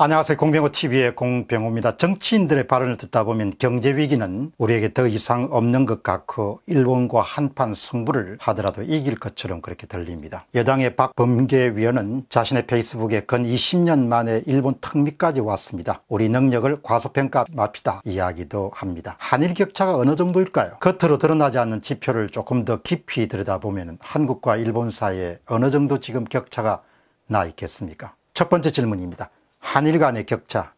안녕하세요. 공병호TV의 공병호입니다. 정치인들의 발언을 듣다 보면 경제위기는 우리에게 더 이상 없는 것 같고 일본과 한판 승부를 하더라도 이길 것처럼 그렇게 들립니다. 여당의 박범계 위원은 자신의 페이스북에 근 20년 만에 일본 특미까지 왔습니다. 우리 능력을 과소평가 맙시다 이야기도 합니다. 한일 격차가 어느 정도일까요? 겉으로 드러나지 않는 지표를 조금 더 깊이 들여다보면 한국과 일본 사이에 어느 정도 지금 격차가 나 있겠습니까? 첫 번째 질문입니다. 한일 간의 격차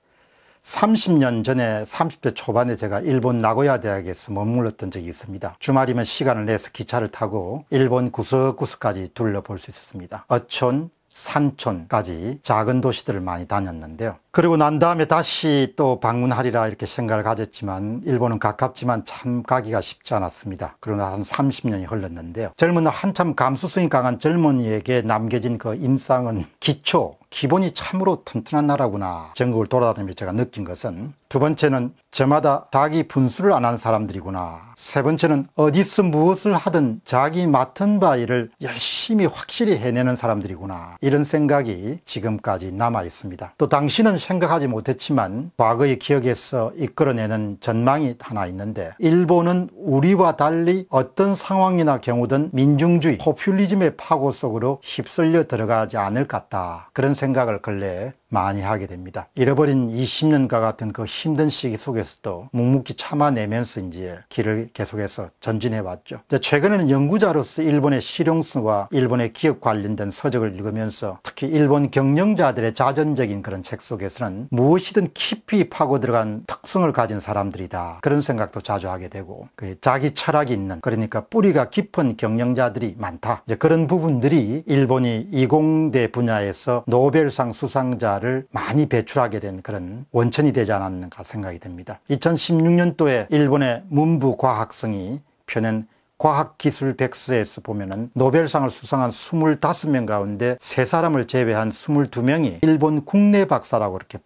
30년 전에 30대 초반에 제가 일본 나고야 대학에서 머물렀던 적이 있습니다. 주말이면 시간을 내서 기차를 타고 일본 구석구석까지 둘러볼 수 있었습니다. 어촌, 산촌까지 작은 도시들을 많이 다녔는데요. 그리고 난 다음에 다시 또 방문하리라 이렇게 생각을 가졌지만 일본은 가깝지만 참 가기가 쉽지 않았습니다. 그러나 한 30년이 흘렀는데요. 젊은 한참 감수성이 강한 젊은이에게 남겨진 그임상은 기초, 기본이 참으로 튼튼한 나라구나 전국을 돌아다니며 제가 느낀 것은 두 번째는 저마다 자기 분수를 안 한 사람들이구나. 세 번째는 어디서 무엇을 하든 자기 맡은 바 일을 열심히 확실히 해내는 사람들이구나. 이런 생각이 지금까지 남아 있습니다. 또 당신은 생각하지 못했지만 과거의 기억에서 이끌어내는 전망이 하나 있는데 일본은 우리와 달리 어떤 상황이나 경우든 민중주의, 포퓰리즘의 파고 속으로 휩쓸려 들어가지 않을 것 같다. 그런 생각을 근래 많이 하게 됩니다. 잃어버린 20년과 같은 그 힘든 시기 속에서도 묵묵히 참아내면서 이제 길을 계속해서 전진해 왔죠. 최근에는 연구자로서 일본의 실용성과 일본의 기업 관련된 서적을 읽으면서 특히 일본 경영자들의 자전적인 그런 책 속에서는 무엇이든 깊이 파고 들어간 특성을 가진 사람들이다. 그런 생각도 자주 하게 되고 그 자기 철학이 있는 그러니까 뿌리가 깊은 경영자들이 많다. 이제 그런 부분들이 일본이 이공대 분야에서 노벨상 수상자 원자를 많이 배출하게 된 그런 원천이 되지 않았는가 생각이 됩니다. 2016년도에 일본의 문부과학성이 펴낸 과학기술 백서에서 보면 노벨상을 수상한 25명 가운데 3 사람을 제외한 22명이 일본 국내 박사라고 이렇게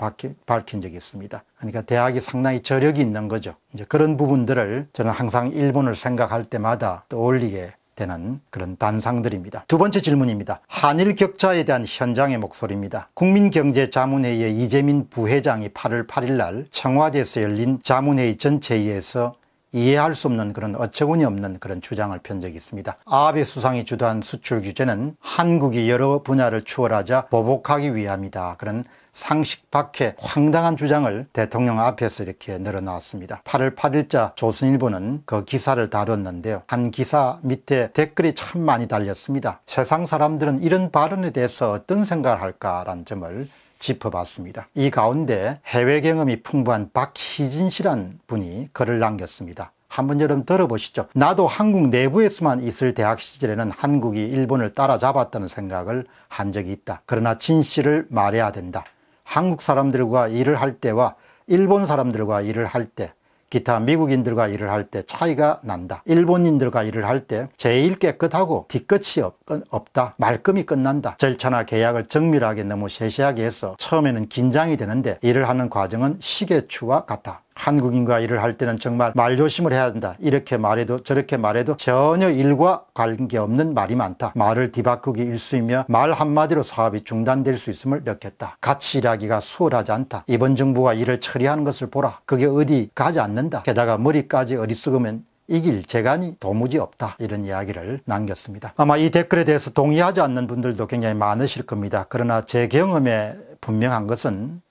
밝힌 적이 있습니다. 그러니까 대학이 상당히 저력이 있는 거죠. 이제 그런 부분들을 저는 항상 일본을 생각할 때마다 떠올리게 되는 그런 단상들입니다. 두 번째 질문입니다. 한일 격차에 대한 현장의 목소리입니다. 국민경제자문회의 이재민 부회장이 8월 8일 날 청와대에서 열린 자문회의 전체회의에서 이해할 수 없는 그런 어처구니 없는 그런 주장을 편 적이 있습니다. 아베 수상이 주도한 수출 규제는 한국이 여러 분야를 추월하자 보복하기 위함이다. 그런 상식 밖의 황당한 주장을 대통령 앞에서 이렇게 늘어놨습니다. 8월 8일자 조선일보는 그 기사를 다뤘는데요. 한 기사 밑에 댓글이 참 많이 달렸습니다. 세상 사람들은 이런 발언에 대해서 어떤 생각을 할까라는 점을 짚어봤습니다. 이 가운데 해외 경험이 풍부한 박희진 씨란 분이 글을 남겼습니다. 한번 여름 들어보시죠. 나도 한국 내부에서만 있을 대학 시절에는 한국이 일본을 따라잡았다는 생각을 한 적이 있다. 그러나 진실을 말해야 된다. 한국 사람들과 일을 할 때와 일본 사람들과 일을 할 때, 기타 미국인들과 일을 할 때 차이가 난다. 일본인들과 일을 할 때 제일 깨끗하고 뒤끝이 없, 다 말끔히 끝난다. 절차나 계약을 정밀하게 너무 세세하게 해서 처음에는 긴장이 되는데 일을 하는 과정은 시계추와 같다. 한국인과 일을 할 때는 정말 말조심을 해야 한다. 이렇게 말해도 저렇게 말해도 전혀 일과 관계없는 말이 많다. 말을 뒤바꾸기 일수이며 말 한마디로 사업이 중단될 수 있음을 느꼈다. 같이 일하기가 수월하지 않다. 이번 정부가 일을 처리하는 것을 보라. 그게 어디 가지 않는다. 게다가 머리까지 어리숙으면 이길 재간이 도무지 없다 이런 이야기를 남겼습니다 아마 이 댓글에 대해서 동의하지 않는 분들도 굉장히 많으실 겁니다 그러나 제 경험에 분명한 것은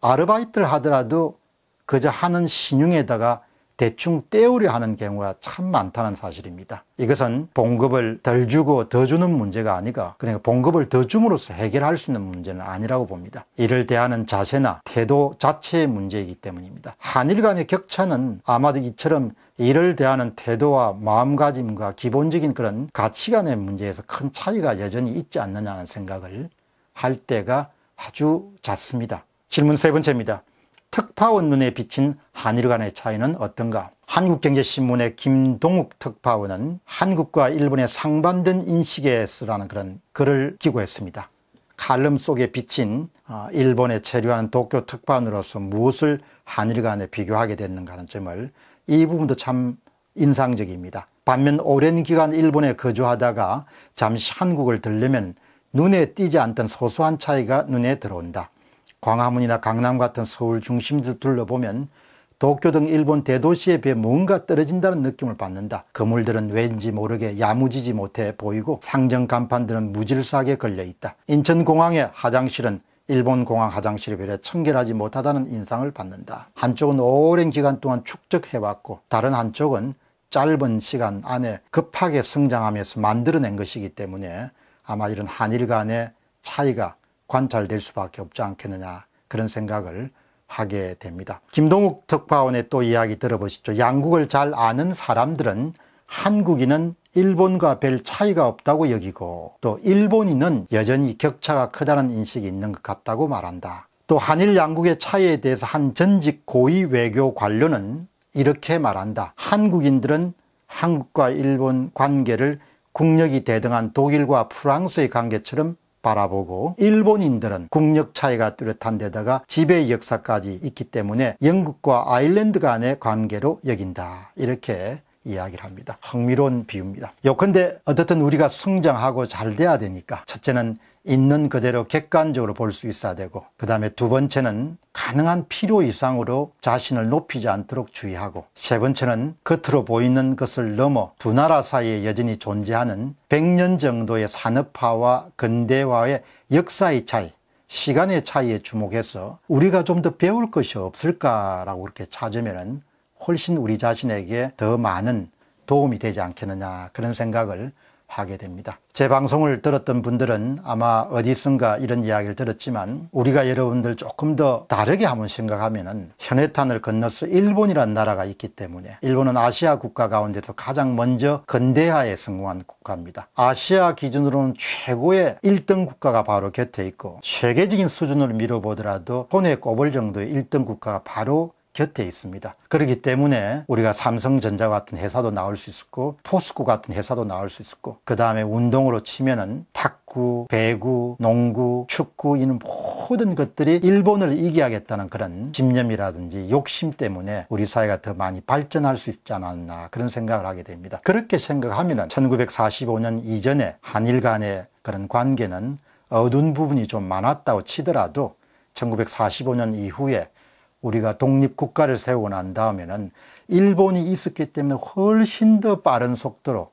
아르바이트를 하더라도 그저 하는 신용에다가 대충 때우려 하는 경우가 참 많다는 사실입니다. 이것은 봉급을 덜 주고 더 주는 문제가 아니고 그러니까 봉급을 더 줌으로써 해결할 수 있는 문제는 아니라고 봅니다. 이를 대하는 자세나 태도 자체의 문제이기 때문입니다. 한일 간의 격차는 아마도 이처럼 이를 대하는 태도와 마음가짐과 기본적인 그런 가치관의 문제에서 큰 차이가 여전히 있지 않느냐는 생각을 할 때가 아주 잦습니다. 질문 세 번째입니다. 특파원 눈에 비친 한일 간의 차이는 어떤가? 한국경제신문의 김동욱 특파원은 한국과 일본의 상반된 인식에 쓰라는 그런 글을 기고했습니다. 칼럼 속에 비친 아, 일본에 체류하는 도쿄 특파원으로서 무엇을 한일 간에 비교하게 됐는가 하는 점을 이 부분도 참 인상적입니다. 반면 오랜 기간 일본에 거주하다가 잠시 한국을 들려면 눈에 띄지 않던 소소한 차이가 눈에 들어온다. 광화문이나 강남 같은 서울 중심지를 둘러보면 도쿄 등 일본 대도시에 비해 뭔가 떨어진다는 느낌을 받는다. 건물들은 왠지 모르게 야무지지 못해 보이고 상정 간판들은 무질서하게 걸려 있다. 인천공항의 화장실은 일본 공항 화장실에 비해 청결하지 못하다는 인상을 받는다. 한쪽은 오랜 기간 동안 축적해왔고 다른 한쪽은 짧은 시간 안에 급하게 성장하면서 만들어낸 것이기 때문에 아마 이런 한일 간의 차이가 관찰될 수밖에 없지 않겠느냐 그런 생각을 하게 됩니다. 김동욱 특파원의 또 이야기 들어보시죠. 양국을 잘 아는 사람들은 한국인은 일본과 별 차이가 없다고 여기고 또 일본인은 여전히 격차가 크다는 인식이 있는 것 같다고 말한다. 또 한일 양국의 차이에 대해서 한 전직 고위 외교 관료는 이렇게 말한다. 한국인들은 한국과 일본 관계를 국력이 대등한 독일과 프랑스의 관계처럼 바라보고 일본인들은 국력 차이가 뚜렷한 데다가 지배 역사까지 있기 때문에 영국과 아일랜드 간의 관계로 여긴다. 이렇게 이야기를 합니다. 흥미로운 비유입니다. 요컨대 어떻든 우리가 성장하고 잘 돼야 되니까 첫째는 있는 그대로 객관적으로 볼 수 있어야 되고 그 다음에 두 번째는 가능한 필요 이상으로 자신을 높이지 않도록 주의하고 세 번째는 겉으로 보이는 것을 넘어 두 나라 사이에 여전히 존재하는 100년 정도의 산업화와 근대화의 역사의 차이 시간의 차이에 주목해서 우리가 좀 더 배울 것이 없을까라고 이렇게 찾으면 훨씬 우리 자신에게 더 많은 도움이 되지 않겠느냐 그런 생각을 하게 됩니다. 제 방송을 들었던 분들은 아마 어디선가 이런 이야기를 들었지만 우리가 여러분들 조금 더 다르게 한번 생각하면 현해탄을 건너서 일본이란 나라가 있기 때문에 일본은 아시아 국가 가운데서 가장 먼저 근대화에 성공한 국가입니다. 아시아 기준으로는 최고의 1등 국가가 바로 곁에 있고 세계적인 수준으로 밀어보더라도 손에 꼽을 정도의 1등 국가가 바로 곁에 있습니다. 그렇기 때문에 우리가 삼성전자 같은 회사도 나올 수 있고 었 포스코 같은 회사도 나올 수 있고 었그 다음에 운동으로 치면은 탁구, 배구, 농구, 축구 이런 모든 것들이 일본을 이기하겠다는 그런 집념이라든지 욕심 때문에 우리 사회가 더 많이 발전할 수 있지 않았나 그런 생각을 하게 됩니다. 그렇게 생각하면은 1945년 이전에 한일 간의 그런 관계는 어두운 부분이 좀 많았다고 치더라도 1945년 이후에 우리가 독립국가를 세우고 난 다음에는 일본이 있었기 때문에 훨씬 더 빠른 속도로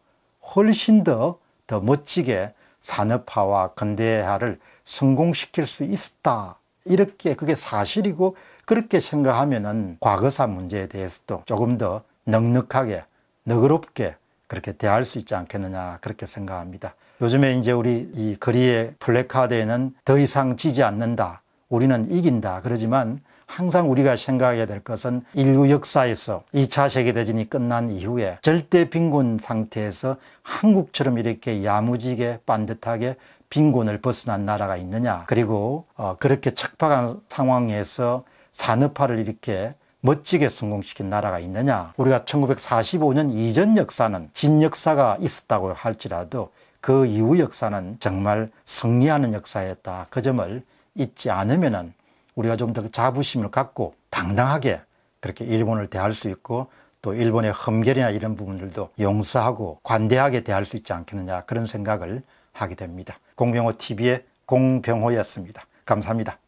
훨씬 더, 더 멋지게 산업화와 근대화를 성공시킬 수 있었다. 이렇게 그게 사실이고 그렇게 생각하면은 과거사 문제에 대해서도 조금 더 넉넉하게, 너그럽게 그렇게 대할 수 있지 않겠느냐 그렇게 생각합니다. 요즘에 이제 우리 이 거리의 플래카드에는 더 이상 지지 않는다. 우리는 이긴다. 그러지만 항상 우리가 생각해야 될 것은 인류 역사에서 2차 세계대전이 끝난 이후에 절대 빈곤 상태에서 한국처럼 이렇게 야무지게 반듯하게 빈곤을 벗어난 나라가 있느냐. 그리고 어, 그렇게 척박한 상황에서 산업화를 이렇게 멋지게 성공시킨 나라가 있느냐. 우리가 1945년 이전 역사는 진역사가 있었다고 할지라도 그 이후 역사는 정말 승리하는 역사였다. 그 점을 잊지 않으면은 우리가 좀 더 자부심을 갖고 당당하게 그렇게 일본을 대할 수 있고 또 일본의 험결이나 이런 부분들도 용서하고 관대하게 대할 수 있지 않겠느냐 그런 생각을 하게 됩니다. 공병호 TV의 공병호였습니다. 감사합니다.